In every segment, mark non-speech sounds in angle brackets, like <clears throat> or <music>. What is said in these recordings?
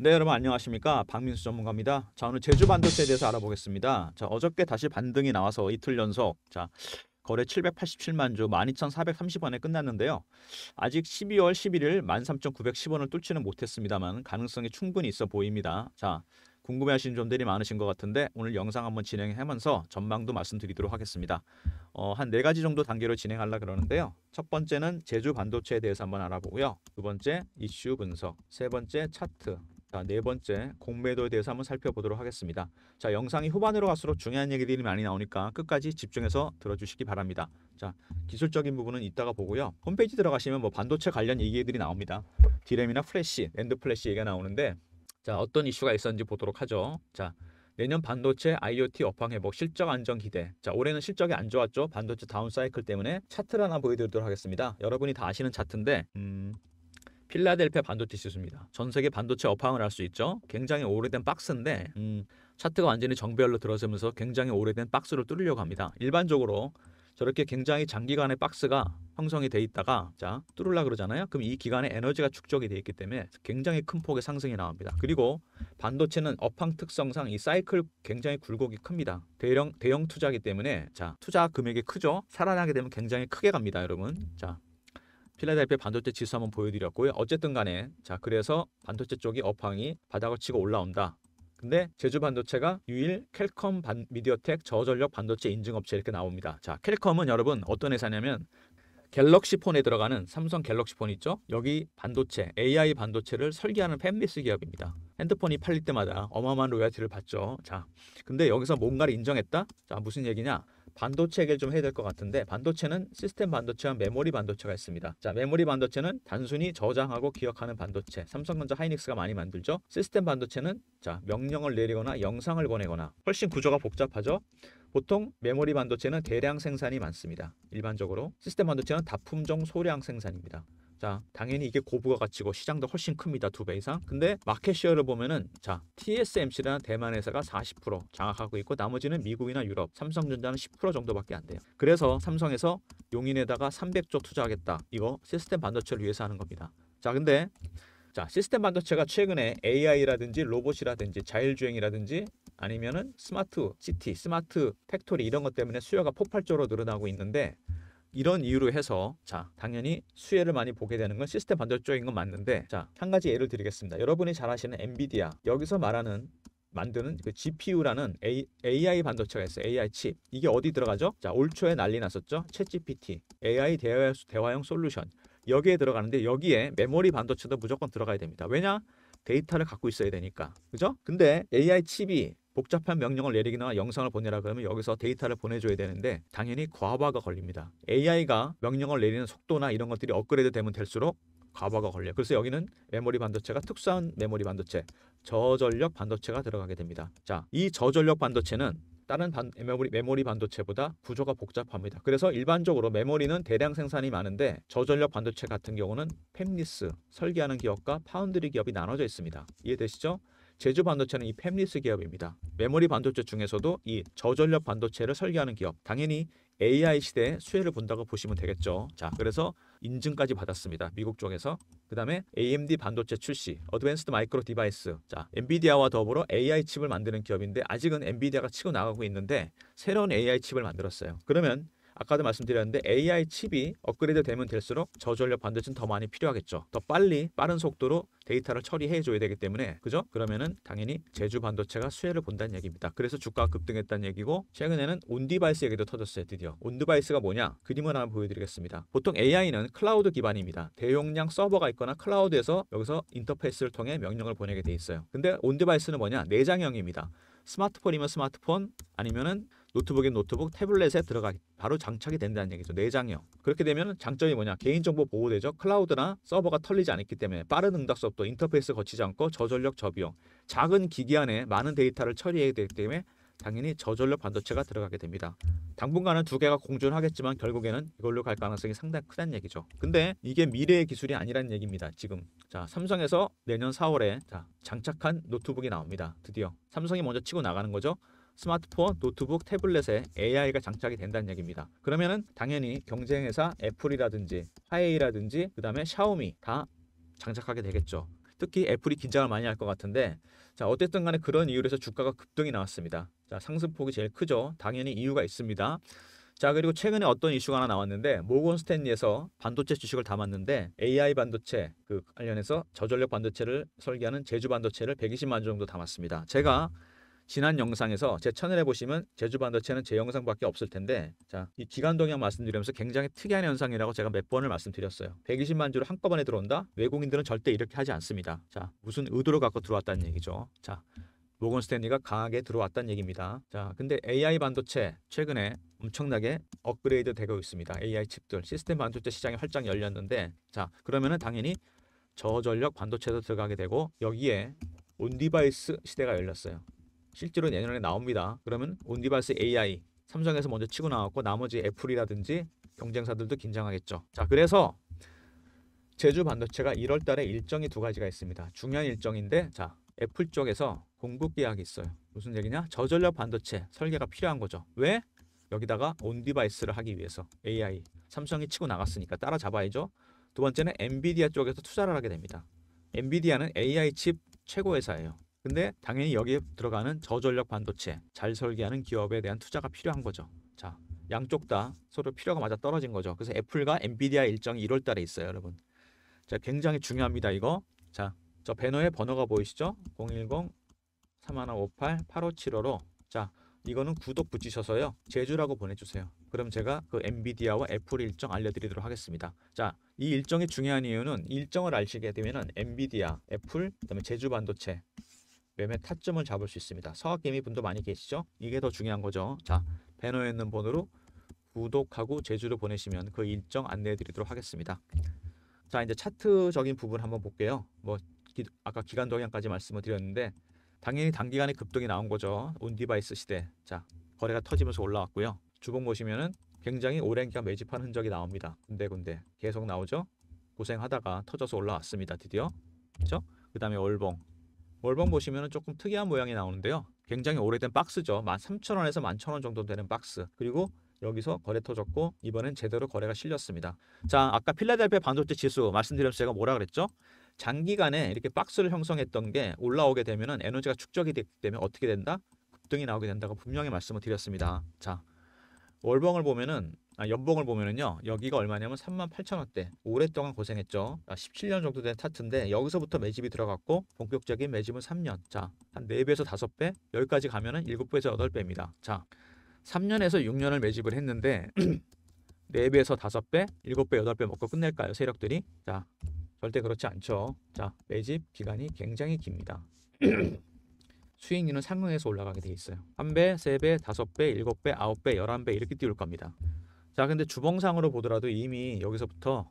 네 여러분 안녕하십니까 박민수 전문가입니다 자 오늘 제주 반도체에 대해서 알아보겠습니다 자 어저께 다시 반등이 나와서 이틀 연속 자 거래 787만 주 12,430원에 끝났는데요 아직 12월 11일 13,910원을 뚫지는 못했습니다만 가능성이 충분히 있어 보입니다 자 궁금해하시는 점들이 많으신 것 같은데 오늘 영상 한번 진행하면서 전망도 말씀드리도록 하겠습니다 어, 한 네 가지 정도 단계로 진행하려 그러는데요 첫 번째는 제주 반도체에 대해서 한번 알아보고요 두 번째 이슈 분석 세 번째 차트 자, 네 번째 공매도에 대해서 한번 살펴보도록 하겠습니다. 자, 영상이 후반으로 갈수록 중요한 얘기들이 많이 나오니까 끝까지 집중해서 들어주시기 바랍니다. 자, 기술적인 부분은 이따가 보고요. 홈페이지 들어가시면 뭐 반도체 관련 얘기들이 나옵니다. 디램이나 플래시, 엔드 플래시 얘기가 나오는데 자, 어떤 이슈가 있었는지 보도록 하죠. 자, 내년 반도체 IoT 업황 회복 실적 안정 기대. 자, 올해는 실적이 안 좋았죠. 반도체 다운 사이클 때문에 차트를 하나 보여드리도록 하겠습니다. 여러분이 다 아시는 차트인데 음, 필라델피아 반도체 지수입니다. 전 세계 반도체 업황을 알수 있죠. 굉장히 오래된 박스인데 음, 차트가 완전히 정배열로 들어서면서 굉장히 오래된 박스를 뚫으려고 합니다. 일반적으로 저렇게 굉장히 장기간의 박스가 형성이 돼 있다가 자 뚫으려 그러잖아요. 그럼 이 기간에 에너지가 축적이 돼 있기 때문에 굉장히 큰 폭의 상승이 나옵니다. 그리고 반도체는 업황 특성상 이 사이클 굉장히 굴곡이 큽니다. 대형 대형 투자기 때문에 자 투자 금액이 크죠. 살아나게 되면 굉장히 크게 갑니다, 여러분. 자 필라델피아 반도체 지수 한번 보여드렸고요. 어쨌든 간에 자 그래서 반도체 쪽이 업황이 바닥을 치고 올라온다. 근데 제주 반도체가 유일 캘컴 반, 미디어텍 저전력 반도체 인증업체 이렇게 나옵니다. 자 캘컴은 여러분 어떤 회사냐면 갤럭시폰에 들어가는 삼성 갤럭시폰 있죠? 여기 반도체, AI 반도체를 설계하는 팬미스 기업입니다. 핸드폰이 팔릴 때마다 어마어마한 로열티를 받죠. 자, 근데 여기서 뭔가를 인정했다? 자, 무슨 얘기냐? 반도체 얘기를 좀 해야 될 것 같은데 반도체는 시스템 반도체와 메모리 반도체가 있습니다. 자, 메모리 반도체는 단순히 저장하고 기억하는 반도체. 삼성전자 하이닉스가 많이 만들죠. 시스템 반도체는 자, 명령을 내리거나 영상을 보내거나 훨씬 구조가 복잡하죠. 보통 메모리 반도체는 대량 생산이 많습니다. 일반적으로 시스템 반도체는 다품종 소량 생산입니다. 자, 당연히 이게 고부가 가치고 시장도 훨씬 큽니다. 두 배 이상. 근데 마켓 시어를 보면은 자, TSMC라는 대만 회사가 40% 장악하고 있고 나머지는 미국이나 유럽, 삼성전자는 10% 정도밖에 안 돼요. 그래서 삼성에서 용인에다가 300조 투자하겠다. 이거 시스템 반도체를 위해서 하는 겁니다. 자, 근데 자, 시스템 반도체가 최근에 AI라든지 로봇이라든지 자율주행이라든지 아니면은 스마트 시티, 스마트 팩토리 이런 것 때문에 수요가 폭발적으로 늘어나고 있는데 이런 이유로 해서 자 당연히 수혜를 많이 보게 되는 건 시스템 반대쪽인 건 맞는데 자한 가지 예를 드리겠습니다. 여러분이 잘 아시는 엔비디아 여기서 말하는 만드는 그 GPU라는 A, i 반도체가 있어요. AI 칩. 이게 어디 들어가죠? 자, 올 초에 난리 났었죠. 채 g p t AI 대화, 대화형 솔루션. 여기에 들어가는데 여기에 메모리 반도체도 무조건 들어가야 됩니다. 왜냐? 데이터를 갖고 있어야 되니까. 그죠? 근데 AI 칩이 복잡한 명령을 내리거나 영상을 보내라 그러면 여기서 데이터를 보내줘야 되는데 당연히 과부하가 걸립니다. AI가 명령을 내리는 속도나 이런 것들이 업그레이드 되면 될수록 과부하가 걸려요. 그래서 여기는 메모리 반도체가 특수한 메모리 반도체, 저전력 반도체가 들어가게 됩니다. 자, 이 저전력 반도체는 다른 반, 메모리, 메모리 반도체보다 구조가 복잡합니다. 그래서 일반적으로 메모리는 대량 생산이 많은데 저전력 반도체 같은 경우는 펩리스 설계하는 기업과 파운드리 기업이 나눠져 있습니다. 이해되시죠? 제주 반도체는 이 팹리스 기업입니다. 메모리 반도체 중에서도 이 저전력 반도체를 설계하는 기업. 당연히 AI 시대의 수혜를 본다고 보시면 되겠죠. 자, 그래서 인증까지 받았습니다. 미국 쪽에서. 그다음에 AMD 반도체 출시, 어드밴스드 마이크로 디바이스. 자, 엔비디아와 더불어 AI 칩을 만드는 기업인데 아직은 엔비디아가 치고 나가고 있는데 새로운 AI 칩을 만들었어요. 그러면 아까도 말씀드렸는데 AI 칩이 업그레이드 되면 될수록 저전력 반도체는 더 많이 필요하겠죠. 더 빨리 빠른 속도로 데이터를 처리해 줘야 되기 때문에 그죠? 그러면은 당연히 제주 반도체가 수혜를 본다는 얘기입니다. 그래서 주가가 급등했다는 얘기고 최근에는 온디바이스 얘기도 터졌어요. 드디어 온디바이스가 뭐냐? 그림을 하나 보여드리겠습니다. 보통 AI는 클라우드 기반입니다. 대용량 서버가 있거나 클라우드에서 여기서 인터페이스를 통해 명령을 보내게 돼 있어요. 근데 온디바이스는 뭐냐? 내장형입니다. 스마트폰이면 스마트폰 아니면은 노트북인 노트북, 태블릿에 들어가 바로 장착이 된다는 얘기죠. 내장형. 그렇게 되면 장점이 뭐냐? 개인정보 보호되죠. 클라우드나 서버가 털리지 않기 때문에 빠른 응답 수업도 인터페이스 거치지 않고 저전력 저비용. 작은 기기 안에 많은 데이터를 처리해야 되기 때문에 당연히 저전력 반도체가 들어가게 됩니다. 당분간은 두 개가 공존하겠지만 결국에는 이걸로 갈 가능성이 상당히 크다는 얘기죠. 근데 이게 미래의 기술이 아니라는 얘기입니다. 지금 자 삼성에서 내년 4월에 자, 장착한 노트북이 나옵니다. 드디어 삼성이 먼저 치고 나가는 거죠. 스마트폰, 노트북, 태블릿에 AI가 장착이 된다는 얘기입니다. 그러면은 당연히 경쟁회사 애플이라든지 화웨이라든지 그 다음에 샤오미 다 장착하게 되겠죠. 특히 애플이 긴장을 많이 할 것 같은데 자 어쨌든 간에 그런 이유로 해서 주가가 급등이 나왔습니다. 자 상승폭이 제일 크죠. 당연히 이유가 있습니다. 자 그리고 최근에 어떤 이슈가 하나 나왔는데 모건 스탠리에서 반도체 주식을 담았는데 AI 반도체 그 관련해서 저전력 반도체를 설계하는 제주 반도체를 120만 정도 담았습니다. 제가 지난 영상에서 제 채널에 보시면 제주 반도체는 제 영상밖에 없을 텐데 자이 기간 동향 말씀드리면서 굉장히 특이한 현상이라고 제가 몇 번을 말씀드렸어요. 120만 주를 한꺼번에 들어온다. 외국인들은 절대 이렇게 하지 않습니다. 자 무슨 의도를 갖고 들어왔다는 얘기죠. 자 모건 스탠리가 강하게 들어왔다는 얘기입니다. 자, 근데 AI 반도체 최근에 엄청나게 업그레이드 되고 있습니다. AI 칩들 시스템 반도체 시장이 활짝 열렸는데 자, 그러면은 당연히 저전력 반도체도 들어가게 되고 여기에 온디바이스 시대가 열렸어요. 실제로 내년에 나옵니다. 그러면 온디바이스 AI 삼성에서 먼저 치고 나왔고 나머지 애플이라든지 경쟁사들도 긴장하겠죠. 자, 그래서 제주 반도체가 1월 달에 일정이 두 가지가 있습니다. 중요한 일정인데 자, 애플 쪽에서 공급 계약이 있어요. 무슨 얘기냐? 저전력 반도체 설계가 필요한 거죠. 왜? 여기다가 온 디바이스를 하기 위해서 AI 삼성이 치고 나갔으니까 따라잡아야죠. 두 번째는 엔비디아 쪽에서 투자를 하게 됩니다. 엔비디아는 AI 칩 최고 회사예요. 근데 당연히 여기에 들어가는 저전력 반도체 잘 설계하는 기업에 대한 투자가 필요한 거죠. 자, 양쪽 다 서로 필요가 맞아 떨어진 거죠. 그래서 애플과 엔비디아 일정이 1월 달에 있어요, 여러분. 자, 굉장히 중요합니다, 이거. 자, 저 배너에 번호가 보이시죠? 010 3158 8575로 자, 이거는 구독 붙이셔서요. 제주라고 보내 주세요. 그럼 제가 그 엔비디아와 애플 일정 알려드리도록 하겠습니다. 자, 이 일정이 중요한 이유는 일정을 아시게 되면은 엔비디아, 애플, 그다음에 제주 반도체 매매 타점을 잡을 수 있습니다. 서학개미 분도 많이 계시죠? 이게 더 중요한 거죠. 자, 배너에 있는 번호로 구독하고 제주로 보내시면 그 일정 안내해 드리도록 하겠습니다. 자, 이제 차트적인 부분 한번 볼게요. 뭐 기, 아까 기간 동향까지 말씀을 드렸는데 당연히 단기간에 급등이 나온 거죠. 온디바이스 시대. 자, 거래가 터지면서 올라왔고요. 주봉 보시면은 굉장히 오랜 기간 매집한 흔적이 나옵니다. 근데근데 계속 나오죠. 고생하다가 터져서 올라왔습니다. 드디어. 그렇죠? 그다음에 월봉 월봉 보시면 조금 특이한 모양이 나오는데요. 굉장히 오래된 박스죠. 13,000원에서 11,000원 정도 되는 박스. 그리고 여기서 거래 터졌고 이번엔 제대로 거래가 실렸습니다. 자, 아까 필라델피아 반도체 지수 말씀드렸을 제가 뭐라 그랬죠? 장기간에 이렇게 박스를 형성했던 게 올라오게 되면 에너지가 축적이 되기 때문에 어떻게 된다? 급등이 나오게 된다고 분명히 말씀을 드렸습니다. 자, 월봉을 보면은 아, 연봉을 보면은요 여기가 얼마냐면 38,000원대 오랫동안 고생했죠 아, 17년 정도 된차트인데 여기서부터 매집이 들어갔고 본격적인 매집은 3년 자한 4배에서 5배 여기까지 가면은 7배에서 8배입니다 자 3년에서 6년을 매집을 했는데 4배에서 5배 7배 8배 먹고 끝낼까요 세력들이 자 절대 그렇지 않죠 자 매집 기간이 굉장히 깁니다 <clears throat> 수익률은 상승해서 올라가게 돼 있어요. 1배, 3배, 5배, 7배, 9배, 11배 이렇게 띄울 겁니다. 자 근데 주봉상으로 보더라도 이미 여기서부터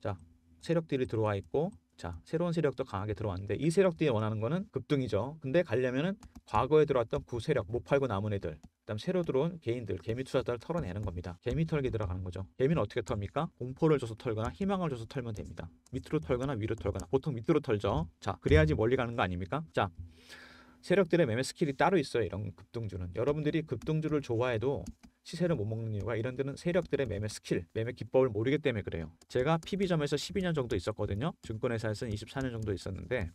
자 세력들이 들어와 있고 자 새로운 세력도 강하게 들어왔는데 이 세력들이 원하는 거는 급등이죠 근데 가려면은 과거에 들어왔던 구세력 못 팔고 남은 애들 그다음 새로 들어온 개인들 개미 투자자를 털어내는 겁니다 개미 털기 들어가는 거죠 개미는 어떻게 털입니까 공포를 줘서 털거나 희망을 줘서 털면 됩니다 밑으로 털거나 위로 털거나 보통 밑으로 털죠 자 그래야지 멀리 가는 거 아닙니까 자 세력들의 매매 스킬이 따로 있어요 이런 급등주는 여러분들이 급등주를 좋아해도 시세를 못 먹는 이유가 이런 데는 세력들의 매매 스킬, 매매 기법을 모르기 때문에 그래요. 제가 PB점에서 12년 정도 있었거든요. 증권회사에서는 24년 정도 있었는데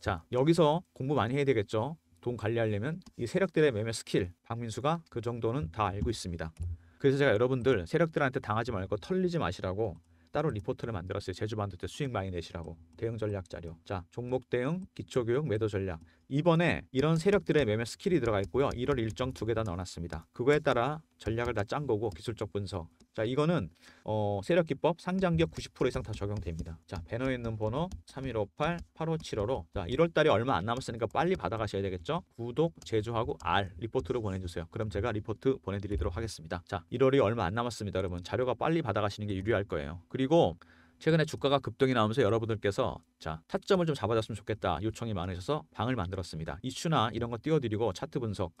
자 여기서 공부 많이 해야 되겠죠. 돈 관리하려면 이 세력들의 매매 스킬 박민수가 그 정도는 다 알고 있습니다. 그래서 제가 여러분들 세력들한테 당하지 말고 털리지 마시라고 따로 리포트를 만들었어요. 제주반도 때 수익 많이 내시라고. 대응 전략 자료. 자, 종목 대응, 기초교육, 매도 전략. 이번에 이런 세력들의 매매 스킬이 들어가 있고요. 1월 일정 두 개 다 넣어놨습니다. 그거에 따라 전략을 다 짠 거고 기술적 분석. 자 이거는 어, 세력기법 상장기업 90% 이상 다 적용됩니다. 자 배너에 있는 번호 3158 8575로 자 1월달에 얼마 안 남았으니까 빨리 받아가셔야 되겠죠. 구독, 제조하고 R 리포트로 보내주세요. 그럼 제가 리포트 보내드리도록 하겠습니다. 자 1월이 얼마 안 남았습니다. 여러분 자료가 빨리 받아가시는 게 유리할 거예요. 그리고 최근에 주가가 급등이 나오면서 여러분들께서 자 타점을 좀 잡아줬으면 좋겠다 요청이 많으셔서 방을 만들었습니다. 이슈나 이런 거 띄워드리고 차트 분석,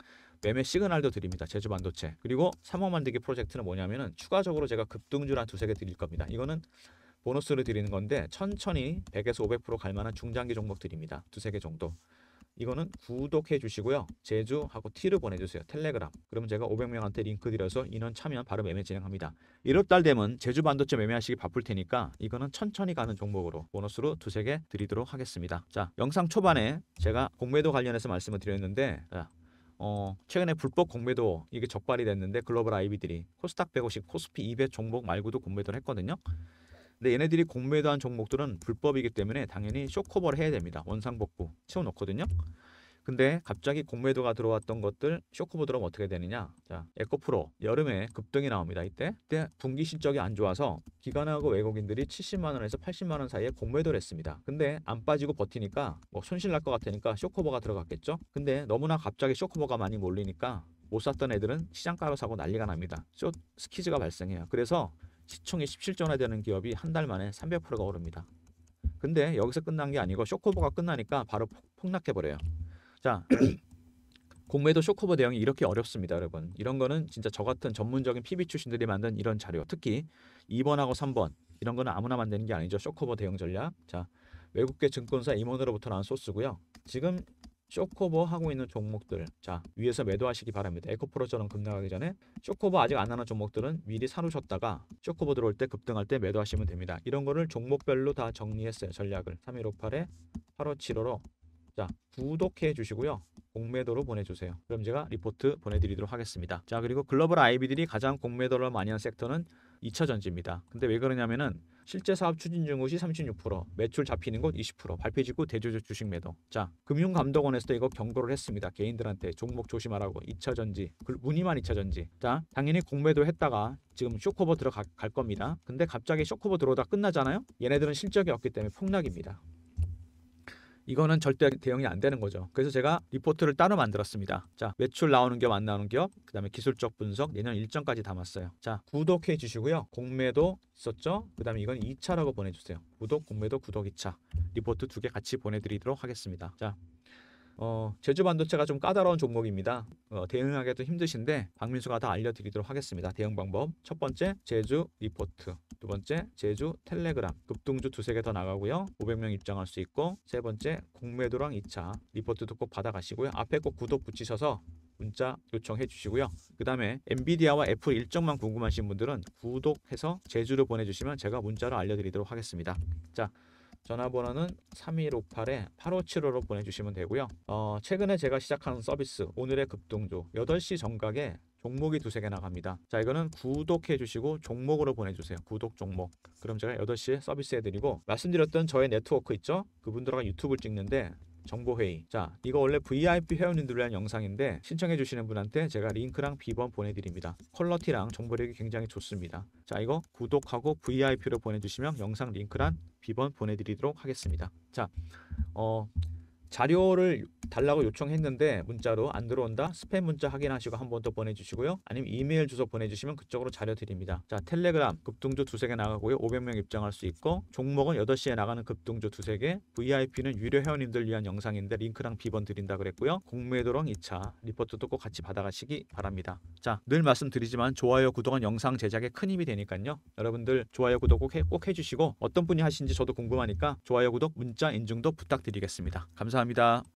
매매 시그널도 드립니다. 제주 반도체 그리고 3호 만들기 프로젝트는 뭐냐면은 추가적으로 제가 급등주 한 두세 개 드릴 겁니다. 이거는 보너스를 드리는 건데 천천히 100에서 500%갈 만한 중장기 종목 드립니다. 두세 개 정도. 이거는 구독해 주시고요. 제주하고 티를 보내주세요. 텔레그램. 그러면 제가 500명한테 링크 드려서 인원 참여 바로 매매 진행합니다. 1월 달 되면 제주 반도체 매매하시기 바쁠 테니까 이거는 천천히 가는 종목으로 보너스로 두 세 개 드리도록 하겠습니다. 자, 영상 초반에 제가 공매도 관련해서 말씀을 드렸는데 자, 어, 최근에 불법 공매도 이게 적발이 됐는데 글로벌 아이비들이 코스닥 150, 코스피 200 종목 말고도 공매도를 했거든요. 근데 네, 얘네들이 공매도 한 종목들은 불법이기 때문에 당연히 쇼커버를 해야 됩니다. 원상복구 채워놓거든요. 근데 갑자기 공매도가 들어왔던 것들 쇼크보 드럼 어떻게 되느냐 자 에코프로 여름에 급등이 나옵니다 이때 그때 분기 실적이 안 좋아서 기관하고 외국인들이 70만원에서 80만원 사이에 공매도를 했습니다 근데 안 빠지고 버티니까 뭐 손실 날 것 같으니까 쇼크버가 들어갔겠죠 근데 너무나 갑자기 쇼크버가 많이 몰리니까 못 샀던 애들은 시장가로 사고 난리가 납니다 쇼 스키즈가 발생해요 그래서 시총이 17조나 되는 기업이 한 달 만에 300%가 오릅니다. 근데 여기서 끝난 게 아니고 쇼코버가 끝나니까 바로 폭락해 버려요. 자, <clears throat> 공매도 쇼코버 대응이 이렇게 어렵습니다, 여러분. 이런 거는 진짜 저 같은 전문적인 PB 출신들이 만든 이런 자료, 특히 2번하고 3번 이런 거는 아무나 만드는 게 아니죠. 쇼코버 대응 전략. 자, 외국계 증권사 임원으로부터 나온 소스고요. 지금 쇼커버 하고 있는 종목들 자 위에서 매도하시기 바랍니다. 에코프로처럼 급락하기 전에 쇼커버 아직 안 하는 종목들은 미리 사놓으셨다가 쇼커버 들어올 때 급등할 때 매도하시면 됩니다. 이런 거를 종목별로 다 정리했어요. 전략을 3158에 8575로 자 구독해 주시고요. 공매도로 보내주세요. 그럼 제가 리포트 보내드리도록 하겠습니다. 자 그리고 글로벌 아이비들이 가장 공매도를 많이 한 섹터는 2차 전지입니다. 근데 왜 그러냐면은 실제 사업 추진 중후시 36%, 매출 잡히는 곳 20%, 발표 직후 대조주 주식 매도. 자, 금융감독원에서도 이거 경고를 했습니다. 개인들한테 종목 조심하라고 2차전지, 무늬만 2차전지. 자, 당연히 공매도 했다가 지금 쇼커버 들어갈 겁니다. 근데 갑자기 쇼커버 들어오다 끝나잖아요. 얘네들은 실적이 없기 때문에 폭락입니다. 이거는 절대 대응이 안 되는 거죠. 그래서 제가 리포트를 따로 만들었습니다. 자, 매출 나오는 기업 안 나오는 기업, 그다음에 기술적 분석, 내년 일정까지 담았어요. 자, 구독해 주시고요. 공매도 있었죠? 그다음에 이건 2차라고 보내 주세요. 구독, 공매도, 구독 2차. 리포트 두 개 같이 보내 드리도록 하겠습니다. 자, 어, 제주 반도체가 좀 까다로운 종목입니다. 어, 대응하기도 힘드신데 박민수가 다 알려드리도록 하겠습니다. 대응 방법 첫 번째 제주 리포트 두 번째 제주 텔레그램 급등주 두세 개 더 나가고요. 500명 입장할 수 있고 세 번째 공매도랑 2차 리포트도 꼭 받아가시고요. 앞에 꼭 구독 붙이셔서 문자 요청해 주시고요. 그 다음에 엔비디아와 애플 일정만 궁금하신 분들은 구독해서 제주로 보내주시면 제가 문자로 알려드리도록 하겠습니다. 자, 전화번호는 3158-8575로 보내주시면 되고요. 어, 최근에 제가 시작한 서비스 오늘의 급등조 8시 정각에 종목이 두세 개 나갑니다. 자, 이거는 구독해 주시고 종목으로 보내주세요. 구독 종목. 그럼 제가 8시에 서비스 해드리고 말씀드렸던 저의 네트워크 있죠? 그분들과 유튜브를 찍는데 정보회의 자 이거 원래 VIP 회원님들 위한 영상인데 신청해 주시는 분한테 제가 링크랑 비번 보내드립니다 퀄러티랑 정보력이 굉장히 좋습니다 자 이거 구독하고 VIP로 보내주시면 영상 링크랑 비번 보내드리도록 하겠습니다 자어 자료를 달라고 요청했는데 문자로 안 들어온다 스팸 문자 확인하시고 한 번 더 보내주시고요 아니면 이메일 주소 보내주시면 그쪽으로 자료 드립니다 자 텔레그램 급등조 두세 개 나가고요 500명 입장할 수 있고 종목은 8시에 나가는 급등조 두세 개 VIP는 유료 회원님들 위한 영상인데 링크랑 비번 드린다 그랬고요 공매도랑 2차 리포트도 꼭 같이 받아가시기 바랍니다 자 늘 말씀드리지만 좋아요 구독은 영상 제작에 큰 힘이 되니까요 여러분들 좋아요 구독 꼭, 해, 꼭 해주시고 어떤 분이 하신지 저도 궁금하니까 좋아요 구독 문자 인증도 부탁드리겠습니다 감사합니다 감사합니다.